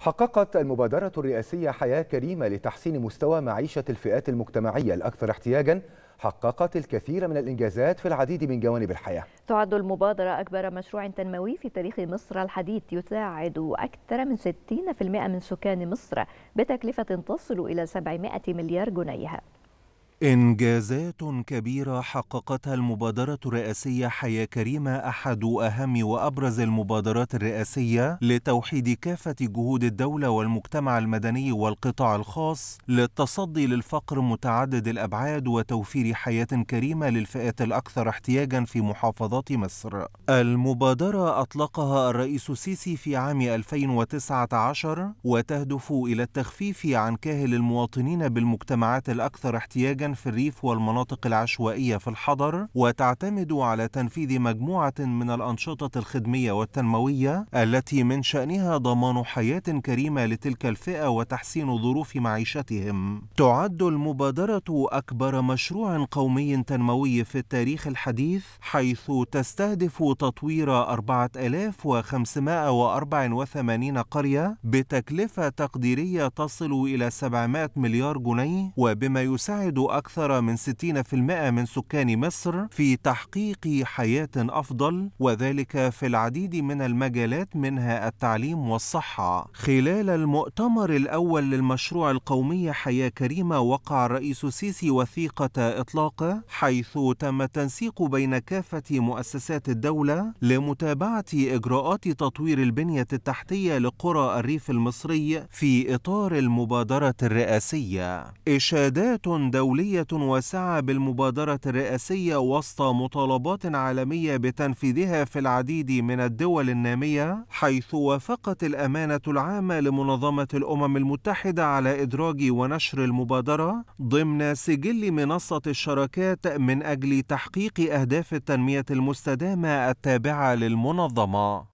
حققت المبادرة الرئاسية حياة كريمة لتحسين مستوى معيشة الفئات المجتمعية الأكثر احتياجاً حققت الكثير من الإنجازات في العديد من جوانب الحياة تعد المبادرة أكبر مشروع تنموي في تاريخ مصر الحديث يساعد أكثر من 60% من سكان مصر بتكلفة تصل إلى 700 مليار جنيه إنجازات كبيرة حققتها المبادرة الرئاسية حياة كريمة أحد أهم وأبرز المبادرات الرئاسية لتوحيد كافة جهود الدولة والمجتمع المدني والقطاع الخاص للتصدي للفقر متعدد الأبعاد وتوفير حياة كريمة للفئات الأكثر احتياجا في محافظات مصر. المبادرة أطلقها الرئيس السيسي في عام 2019 وتهدف إلى التخفيف عن كاهل المواطنين بالمجتمعات الأكثر احتياجا في الريف والمناطق العشوائية في الحضر وتعتمد على تنفيذ مجموعة من الأنشطة الخدمية والتنموية التي من شأنها ضمان حياة كريمة لتلك الفئة وتحسين ظروف معيشتهم تعد المبادرة أكبر مشروع قومي تنموي في التاريخ الحديث حيث تستهدف تطوير 4584 قرية بتكلفة تقديرية تصل إلى 700 مليار جنيه وبما يساعد أكثر من 60% من سكان مصر في تحقيق حياة أفضل وذلك في العديد من المجالات منها التعليم والصحة. خلال المؤتمر الأول للمشروع القومي حياة كريمة وقع الرئيس السيسي وثيقة إطلاقه حيث تم التنسيق بين كافة مؤسسات الدولة لمتابعة إجراءات تطوير البنية التحتية لقرى الريف المصري في إطار المبادرة الرئاسية. إشادات دولية قوية واسعة بالمبادرة الرئاسية وسط مطالبات عالمية بتنفيذها في العديد من الدول النامية، حيث وافقت الأمانة العامة لمنظمة الأمم المتحدة على إدراج ونشر المبادرة ضمن سجل منصة الشراكات من أجل تحقيق أهداف التنمية المستدامة التابعة للمنظمة.